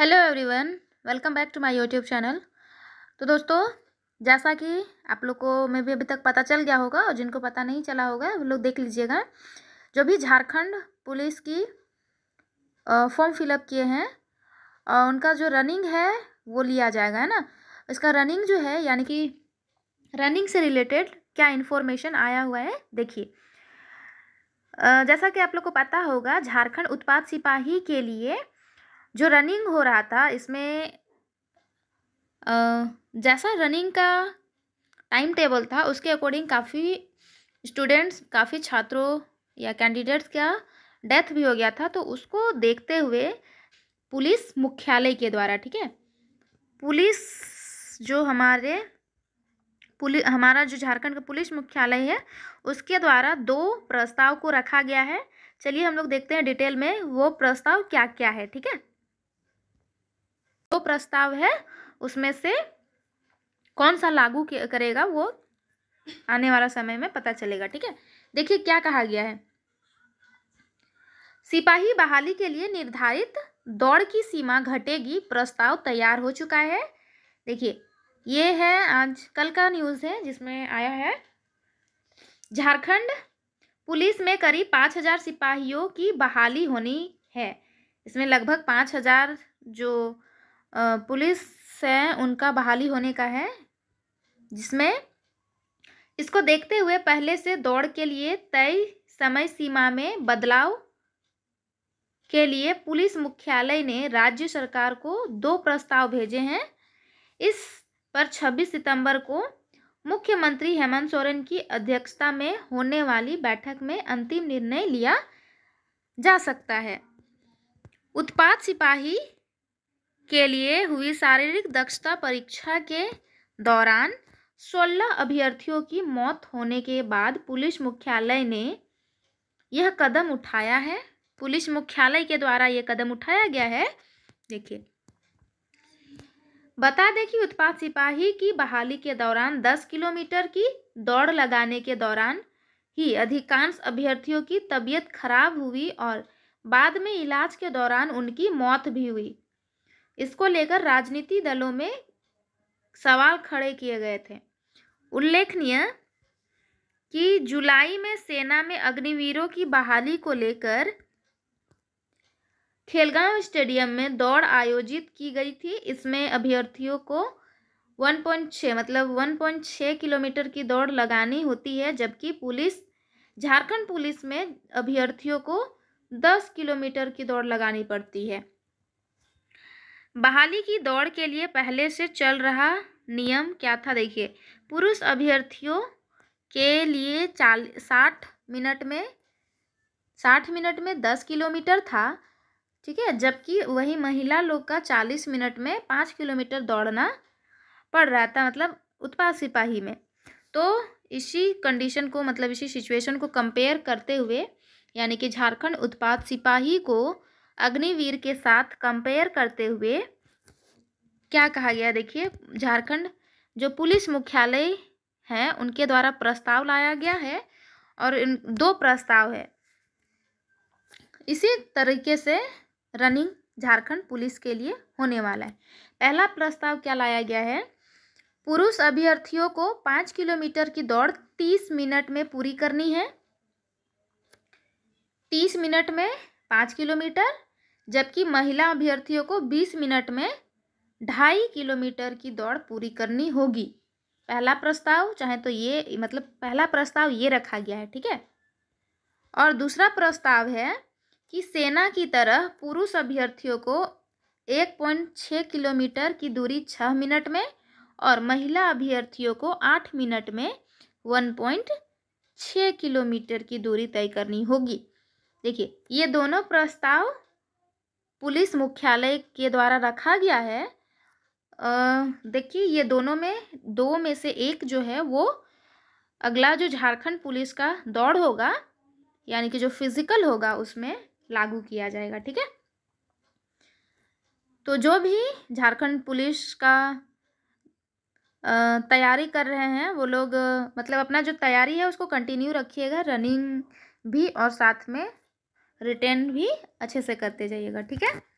hello everyone welcome back to my YouTube channel तो दोस्तों जैसा कि आप लोग को मैं भी अभी तक पता चल गया होगा और जिनको पता नहीं चला होगा वो लोग देख लीजिएगा जो भी झारखंड पुलिस की फॉर्म फिलअप किए हैं और उनका जो रनिंग है वो लिया जाएगा है ना इसका रनिंग जो है यानी कि रनिंग से रिलेटेड क्या इन्फॉर्मेशन आया हुआ है देखिए जैसा कि आप लोग को पता होगा झारखंड उत्पाद सिपाही के लिए जो रनिंग हो रहा था इसमें जैसा रनिंग का टाइम टेबल था उसके अकॉर्डिंग काफ़ी स्टूडेंट्स काफ़ी छात्रों या कैंडिडेट्स का डेथ भी हो गया था तो उसको देखते हुए पुलिस मुख्यालय के द्वारा ठीक है पुलिस जो हमारे पुलिस हमारा जो झारखंड का पुलिस मुख्यालय है उसके द्वारा दो प्रस्ताव को रखा गया है चलिए हम लोग देखते हैं डिटेल में वो प्रस्ताव क्या क्या है ठीक है जो प्रस्ताव है उसमें से कौन सा लागू करेगा वो आने वाला समय में पता चलेगा ठीक है देखिए क्या कहा गया है सिपाही बहाली के लिए निर्धारित दौड़ की सीमा घटेगी प्रस्ताव तैयार हो चुका है देखिए ये है आज कल का न्यूज़ है जिसमें आया है झारखंड पुलिस में करीब पाँच हजार सिपाहियों की बहाली होनी है इसमें लगभग पाँच हजार जो पुलिस से उनका बहाली होने का है जिसमें इसको देखते हुए पहले से दौड़ के लिए तय समय सीमा में बदलाव के लिए पुलिस मुख्यालय ने राज्य सरकार को दो प्रस्ताव भेजे हैं इस पर 26 सितंबर को मुख्यमंत्री हेमंत सोरेन की अध्यक्षता में होने वाली बैठक में अंतिम निर्णय लिया जा सकता है उत्पाद सिपाही के लिए हुई शारीरिक दक्षता परीक्षा के दौरान सोलह अभ्यर्थियों की मौत होने के बाद पुलिस मुख्यालय ने यह कदम उठाया है पुलिस मुख्यालय के द्वारा यह कदम उठाया गया है देखिए बता दें कि उत्पाद सिपाही की बहाली के दौरान 10 किलोमीटर की दौड़ लगाने के दौरान ही अधिकांश अभ्यर्थियों की तबीयत खराब हुई और बाद में इलाज के दौरान उनकी मौत भी हुई इसको लेकर राजनीति दलों में सवाल खड़े किए गए थे उल्लेखनीय कि जुलाई में सेना में अग्निवीरों की बहाली को लेकर खेलगांव स्टेडियम में दौड़ आयोजित की गई थी इसमें अभ्यर्थियों को 1.6 मतलब 1.6 किलोमीटर की दौड़ लगानी होती है जबकि पुलिस झारखंड पुलिस में अभ्यर्थियों को 10 किलोमीटर की दौड़ लगानी पड़ती है बहाली की दौड़ के लिए पहले से चल रहा नियम क्या था देखिए पुरुष अभ्यर्थियों के लिए चाल साठ मिनट में साठ मिनट में दस किलोमीटर था ठीक है जबकि वही महिला लोग का चालीस मिनट में पाँच किलोमीटर दौड़ना पड़ रहा था मतलब उत्पाद सिपाही में तो इसी कंडीशन को मतलब इसी सिचुएशन को कंपेयर करते हुए यानी कि झारखंड उत्पाद सिपाही को अग्निवीर के साथ कंपेयर करते हुए क्या कहा गया देखिए झारखंड जो पुलिस मुख्यालय है उनके द्वारा प्रस्ताव लाया गया है और इन दो प्रस्ताव है इसी तरीके से रनिंग झारखंड पुलिस के लिए होने वाला है पहला प्रस्ताव क्या लाया गया है पुरुष अभ्यर्थियों को पाँच किलोमीटर की दौड़ तीस मिनट में पूरी करनी है तीस मिनट में पाँच किलोमीटर जबकि महिला अभ्यर्थियों को बीस मिनट में ढाई किलोमीटर की दौड़ पूरी करनी होगी पहला प्रस्ताव चाहे तो ये मतलब पहला प्रस्ताव ये रखा गया है ठीक है और दूसरा प्रस्ताव है कि सेना की तरह पुरुष अभ्यर्थियों को एक पॉइंट छः किलोमीटर की दूरी छः मिनट में और महिला अभ्यर्थियों को आठ मिनट में वन पॉइंट छः किलोमीटर की दूरी तय करनी होगी देखिए ये दोनों प्रस्ताव पुलिस मुख्यालय के द्वारा रखा गया है देखिए ये दोनों में दो में से एक जो है वो अगला जो झारखंड पुलिस का दौड़ होगा यानी कि जो फिजिकल होगा उसमें लागू किया जाएगा ठीक है तो जो भी झारखंड पुलिस का तैयारी कर रहे हैं वो लोग मतलब अपना जो तैयारी है उसको कंटिन्यू रखिएगा रनिंग भी और साथ में रिटर्न भी अच्छे से करते जाइएगा ठीक है